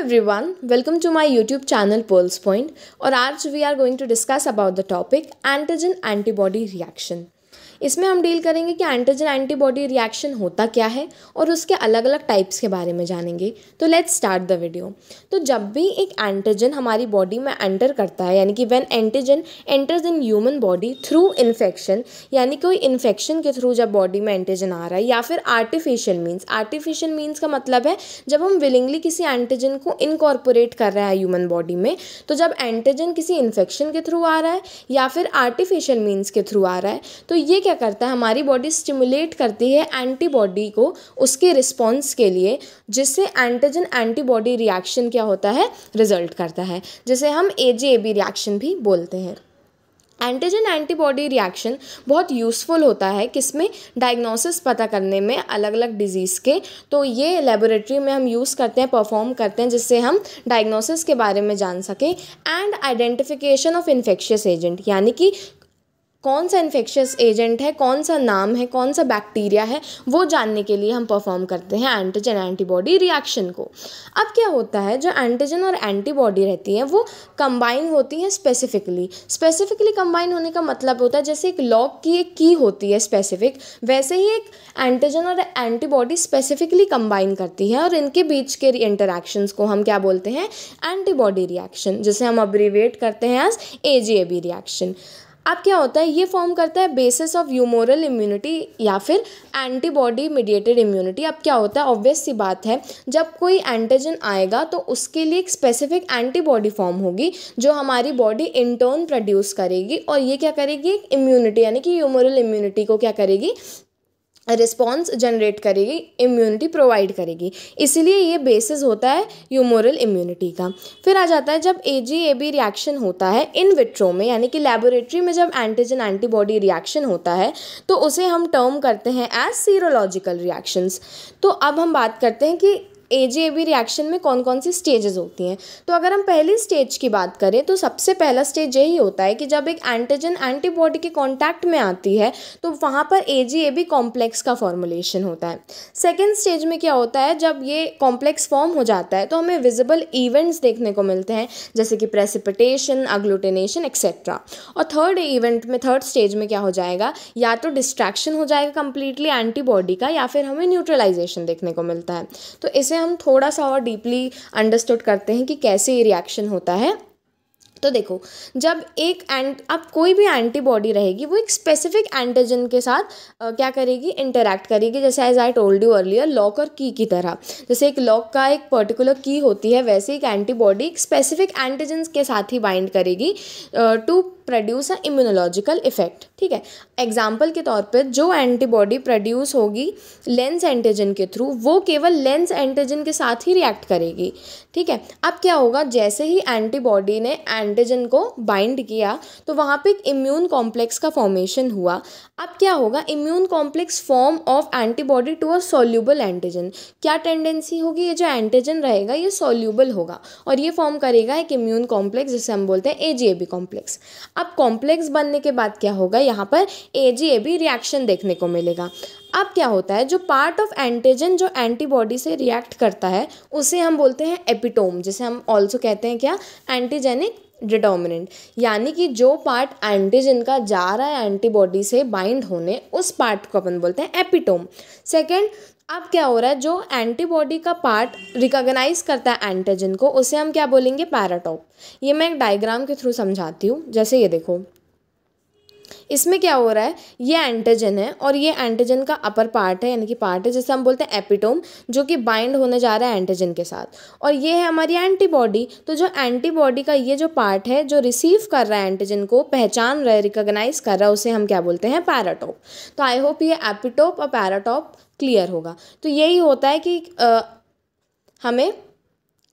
everyone, welcome to my YouTube channel Pearls Point Today, we are going to discuss about the topic antigen antibody reaction. इसमें हम deal करेंगे कि antigen antibody reaction होता क्या है और उसके अलग अलग टाइप्स के बारे में जानेंगे तो लेट्स स्टार्ट द वीडियो तो जब भी एक एंटीजन हमारी बॉडी में एंटर करता है यानी कि when antigen enters in human body through infection यानी कोई इन्फेक्शन के थ्रू जब बॉडी में एंटीजन आ रहा है या फिर आर्टिफिशियल मीन्स आर्टिफिशियल मीन्स का मतलब है जब हम विलिंगली किसी एंटीजन को इनकॉर्पोरेट कर रहे हैं ह्यूमन बॉडी में तो जब एंटीजन किसी इन्फेक्शन के थ्रू आ रहा है या फिर आर्टिफिशियल मीन्स के थ्रू आ रहा है तो ये क्या करता है हमारी बॉडी स्टिमुलेट करती है एंटीबॉडी को उसके रिस्पॉन्स के लिए जिससे एंटीजन एंटीबॉडी रिएक्शन क्या होता है रिजल्ट करता है जिसे हम ए जे रिएक्शन भी बोलते हैं एंटीजन एंटीबॉडी रिएक्शन बहुत यूज़फुल होता है किसमें डायग्नोसिस पता करने में अलग अलग डिजीज़ के तो ये लेबोरेटरी में हम यूज़ करते हैं परफॉर्म करते हैं जिससे हम डायग्नोसिस के बारे में जान सकें and identification of infectious agent यानी कि कौन सा इन्फेक्शियस एजेंट है कौन सा नाम है कौन सा बैक्टीरिया है वो जानने के लिए हम परफॉर्म करते हैं एंटीजन एंटीबॉडी रिएक्शन को अब क्या होता है जो एंटीजन और एंटीबॉडी रहती है वो कंबाइन होती है स्पेसिफिकली स्पेसिफिकली कंबाइन होने का मतलब होता है जैसे एक लॉक की एक की होती है स्पेसिफिक वैसे ही एक एंटीजन और एंटीबॉडी स्पेसिफिकली कंबाइन करती है और इनके बीच के इंटरेक्शंस को हम क्या बोलते हैं एंटीबॉडी रिएक्शन जिसे हम अब्रीवेट करते हैं as A G A B reaction अब क्या होता है ये फॉर्म करता है बेसिस ऑफ यूमोरल इम्यूनिटी या फिर एंटीबॉडी मीडिएटेड इम्यूनिटी अब क्या होता है ऑब्वियस सी बात है जब कोई एंटीजन आएगा तो उसके लिए एक स्पेसिफिक एंटीबॉडी फॉर्म होगी जो हमारी बॉडी इंटर्न प्रोड्यूस करेगी और ये क्या करेगी इम्यूनिटी यानी कि यूमोरल इम्यूनिटी को क्या करेगी रिस्पॉन्स जनरेट करेगी इम्यूनिटी प्रोवाइड करेगी इसीलिए ये बेसिस होता है यूमोरल इम्यूनिटी का फिर आ जाता है जब ए जी ए बी रिएक्शन होता है इन विट्रो में यानी कि लेबोरेटरी में जब एंटीजन एंटीबॉडी रिएक्शन होता है तो उसे हम टर्म करते हैं एज सीरोलॉजिकल रिएक्शंस तो अब हम बात करते हैं कि ए जी ए बी रिएक्शन में कौन कौन सी स्टेजेस होती हैं तो अगर हम पहली स्टेज की बात करें तो सबसे पहला स्टेज यही होता है कि जब एक एंटीजन एंटीबॉडी के कॉन्टैक्ट में आती है तो वहाँ पर A G A B complex का फॉर्मुलेशन होता है सेकेंड स्टेज में क्या होता है जब ये कॉम्प्लेक्स फॉर्म हो जाता है तो हमें विजिबल इवेंट्स देखने को मिलते हैं जैसे कि प्रेसिपिटेशन अग्लूटिनेशन एक्सेट्रा और थर्ड इवेंट में थर्ड स्टेज में क्या हो जाएगा या तो डिस्ट्रैक्शन हो जाएगा कंप्लीटली एंटीबॉडी का या फिर हमें न्यूट्रलाइजेशन देखने को मिलता है तो इसे हम थोड़ा सा और डीपली अंडरस्टूड करते हैं कि कैसे ये रिएक्शन होता है तो देखो जब एक एंट अब कोई भी एंटीबॉडी रहेगी वो एक स्पेसिफिक एंटीजन के साथ आ, क्या करेगी इंटरैक्ट करेगी जैसे as I told you earlier lock और की की तरह जैसे एक लॉक का एक पर्टिकुलर की होती है वैसे एक एंटीबॉडी एक स्पेसिफिक एंटीजन के साथ ही बाइंड करेगी to produce a immunological effect ठीक है एग्जाम्पल के तौर पर जो एंटीबॉडी प्रोड्यूस होगी लेंस एंटीजन के थ्रू वो केवल लेंस एंटीजन के साथ ही रिएक्ट करेगी ठीक है अब क्या होगा जैसे ही एंटीबॉडी ने एंटीजन को बाइंड किया तो वहाँ पे एक इम्यून कॉम्प्लेक्स का फॉर्मेशन हुआ अब क्या होगा immune complex form of antibody to a soluble antigen क्या टेंडेंसी होगी ये जो एंटीजन रहेगा ये सोल्यूबल होगा और ये फॉर्म करेगा एक इम्यून कॉम्प्लेक्स जिसे हम बोलते हैं ए कॉम्प्लेक्स अब कॉम्प्लेक्स बनने के बाद क्या होगा यहाँ पर A G A B reaction देखने को मिलेगा अब क्या होता है जो पार्ट ऑफ एंटीजन जो एंटीबॉडी से रिएक्ट करता है उसे हम बोलते हैं एपिटोम जिसे हम ऑल्सो कहते हैं क्या एंटीजेनिक डिटर्मिनेंट यानी कि जो पार्ट एंटीजन का जा रहा है एंटीबॉडी से बाइंड होने उस पार्ट को अपन बोलते हैं एपिटोम सेकेंड अब क्या हो रहा है जो एंटीबॉडी का पार्ट रिकॉग्नाइज करता है एंटीजन को उसे हम क्या बोलेंगे पैराटॉप ये मैं एक डायग्राम के थ्रू समझाती हूँ जैसे ये देखो इसमें क्या हो रहा है ये एंटीजन है और ये एंटीजन का अपर पार्ट है यानी कि पार्ट है जैसे हम बोलते हैं एपिटोम जो कि बाइंड होने जा रहा है एंटीजन के साथ और ये है हमारी एंटीबॉडी तो जो एंटीबॉडी का ये जो पार्ट है जो रिसीव कर रहा है एंटीजन को पहचान रहा है रिकोगनाइज कर रहा है उसे हम क्या बोलते हैं पैराटॉप तो आई होप ये एपिटोप और पैराटॉप क्लियर होगा तो यही होता है कि आ, हमें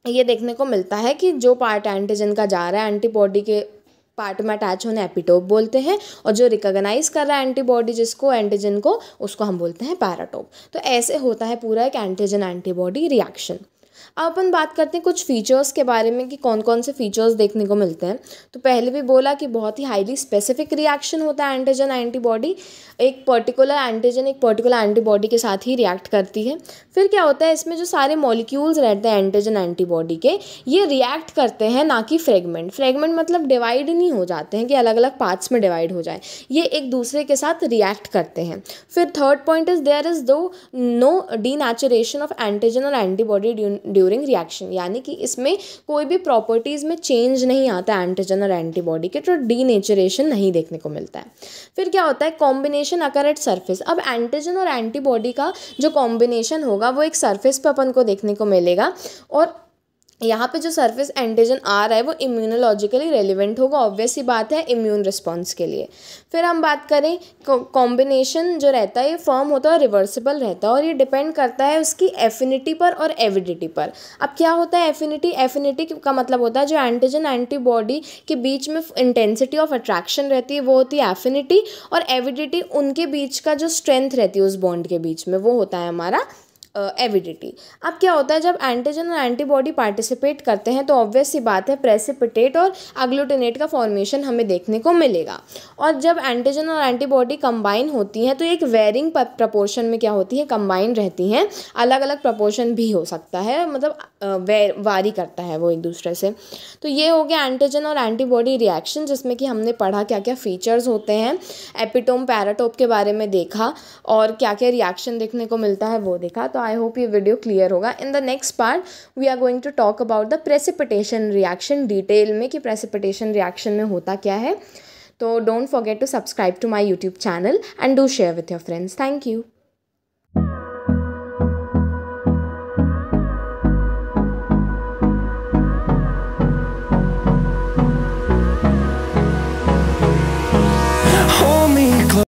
ये देखने को मिलता है कि जो पार्ट एंटीजन का जा रहा है एंटीबॉडी के पार्ट में अटैच होने एपिटोप बोलते हैं और जो रिकॉग्नाइज कर रहा है एंटीबॉडी जिसको एंटीजन को उसको हम बोलते हैं पैराटोप तो ऐसे होता है पूरा एक एंटीजन एंटीबॉडी रिएक्शन अब अपन बात करते हैं कुछ फ़ीचर्स के बारे में कि कौन कौन से फ़ीचर्स देखने को मिलते हैं तो पहले भी बोला कि बहुत ही हाईली स्पेसिफिक रिएक्शन होता है एंटीजन एंटीबॉडी एक पर्टिकुलर एंटीजन एक पर्टिकुलर एंटीबॉडी के साथ ही रिएक्ट करती है फिर क्या होता है इसमें जो सारे मॉलिक्यूल्स रहते हैं एंटीजन एंटीबॉडी के ये रिएक्ट करते हैं ना कि फ्रेगमेंट फ्रेगमेंट मतलब डिवाइड नहीं हो जाते हैं कि अलग अलग पार्ट्स में डिवाइड हो जाए ये एक दूसरे के साथ रिएक्ट करते हैं फिर third point is there is though no D of antigen और एंटीबॉडी ड्यूरिंग रिएक्शन यानी कि इसमें कोई भी प्रॉपर्टीज़ में चेंज नहीं आता एंटीजन और एंटीबॉडी के तो डीनेचरेशन नहीं देखने को मिलता है फिर क्या होता है कॉम्बिनेशन अकर एट सर्फेस अब एंटीजन और एंटीबॉडी का जो कॉम्बिनेशन होगा वो एक सर्फेस पर अपन को देखने को मिलेगा और यहाँ पे जो सरफेस एंटीजन आ रहा है वो इम्यूनोलॉजिकली रेलिवेंट होगा ऑब्वियस ही बात है इम्यून रिस्पॉन्स के लिए फिर हम बात करें कॉम्बिनेशन जो रहता है ये फॉर्म होता है रिवर्सिबल रहता है और ये डिपेंड करता है उसकी एफिनिटी पर और एविडिटी पर अब क्या होता है एफिनिटी एफिनिटी का मतलब होता है जो एंटीजन एंटीबॉडी के बीच में इंटेंसिटी ऑफ अट्रैक्शन रहती है वो होती है एफिनिटी और एविडिटी उनके बीच का जो स्ट्रेंथ रहती है उस बॉन्ड के बीच में वो होता है हमारा एविडिटी अब क्या होता है जब एंटीजन और एंटीबॉडी पार्टिसिपेट करते हैं तो ऑब्वियस सी बात है प्रेसिपिटेट और एग्लूटिनेट का फॉर्मेशन हमें देखने को मिलेगा और जब एंटीजन और एंटीबॉडी कंबाइन होती हैं तो एक वेरिंग प्रपोर्शन में क्या होती है कंबाइन रहती हैं अलग अलग प्रपोर्शन भी हो सकता है मतलब वेर वारी करता है वो एक दूसरे से तो ये हो गया एंटीजन और एंटीबॉडी रिएक्शन जिसमें कि हमने पढ़ा क्या क्या फीचर्स होते हैं एपिटोम पैराटोप के बारे में देखा और क्या क्या रिएक्शन देखने को मिलता है वो देखा तो आई होप ये वीडियो क्लियर होगा in the next part we are going to talk about the precipitation reaction detail में कि प्रेसिपिटेशन रिएक्शन में होता क्या है तो don't forget to subscribe to my YouTube channel and do share with your friends thank you